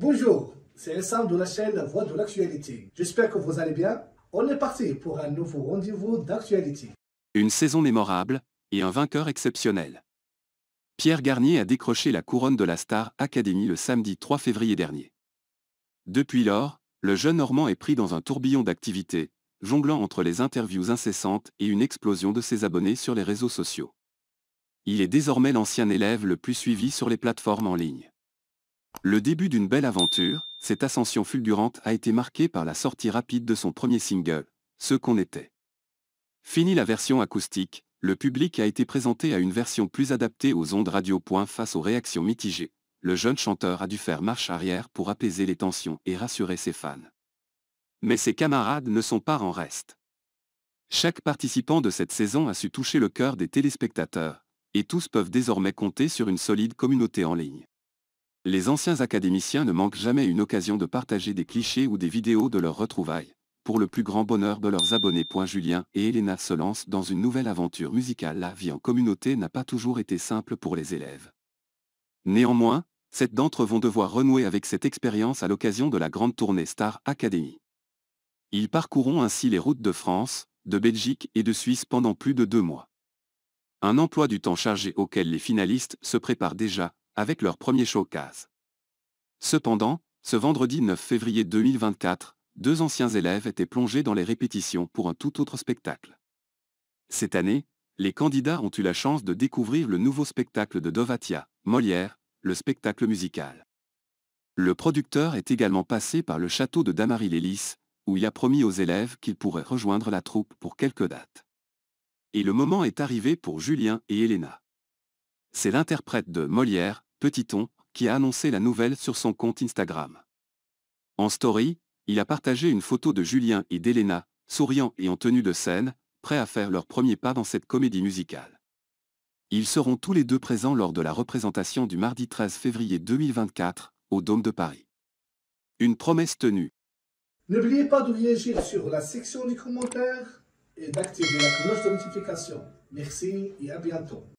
Bonjour, c'est Ensemble de la chaîne La Voix de l'actualité. J'espère que vous allez bien. On est parti pour un nouveau rendez-vous d'actualité. Une saison mémorable et un vainqueur exceptionnel. Pierre Garnier a décroché la couronne de la Star Academy le samedi 3 février dernier. Depuis lors, le jeune Normand est pris dans un tourbillon d'activités, jonglant entre les interviews incessantes et une explosion de ses abonnés sur les réseaux sociaux. Il est désormais l'ancien élève le plus suivi sur les plateformes en ligne. Le début d'une belle aventure, cette ascension fulgurante a été marquée par la sortie rapide de son premier single, Ce qu'on était. Fini la version acoustique, le public a été présenté à une version plus adaptée aux ondes radio. Face aux réactions mitigées, le jeune chanteur a dû faire marche arrière pour apaiser les tensions et rassurer ses fans. Mais ses camarades ne sont pas en reste. Chaque participant de cette saison a su toucher le cœur des téléspectateurs, et tous peuvent désormais compter sur une solide communauté en ligne. Les anciens académiciens ne manquent jamais une occasion de partager des clichés ou des vidéos de leurs retrouvailles, pour le plus grand bonheur de leurs abonnés. Julien et Elena se lancent dans une nouvelle aventure musicale. La vie en communauté n'a pas toujours été simple pour les élèves. Néanmoins, sept d'entre eux vont devoir renouer avec cette expérience à l'occasion de la grande tournée Star Academy. Ils parcourront ainsi les routes de France, de Belgique et de Suisse pendant plus de deux mois. Un emploi du temps chargé auquel les finalistes se préparent déjà, avec leur premier showcase. Cependant, ce vendredi 9 février 2024, deux anciens élèves étaient plongés dans les répétitions pour un tout autre spectacle. Cette année, les candidats ont eu la chance de découvrir le nouveau spectacle de Dovatia, Molière, le spectacle musical. Le producteur est également passé par le château de damary Lélys, où il a promis aux élèves qu'ils pourraient rejoindre la troupe pour quelques dates. Et le moment est arrivé pour Julien et Elena. C'est l'interprète de Molière, Petiton, qui a annoncé la nouvelle sur son compte Instagram. En story, il a partagé une photo de Julien et d'Elena, souriants et en tenue de scène, prêts à faire leur premier pas dans cette comédie musicale. Ils seront tous les deux présents lors de la représentation du mardi 13 février 2024 au Dôme de Paris. Une promesse tenue. N'oubliez pas de réagir sur la section des commentaires et d'activer la cloche de notification. Merci et à bientôt.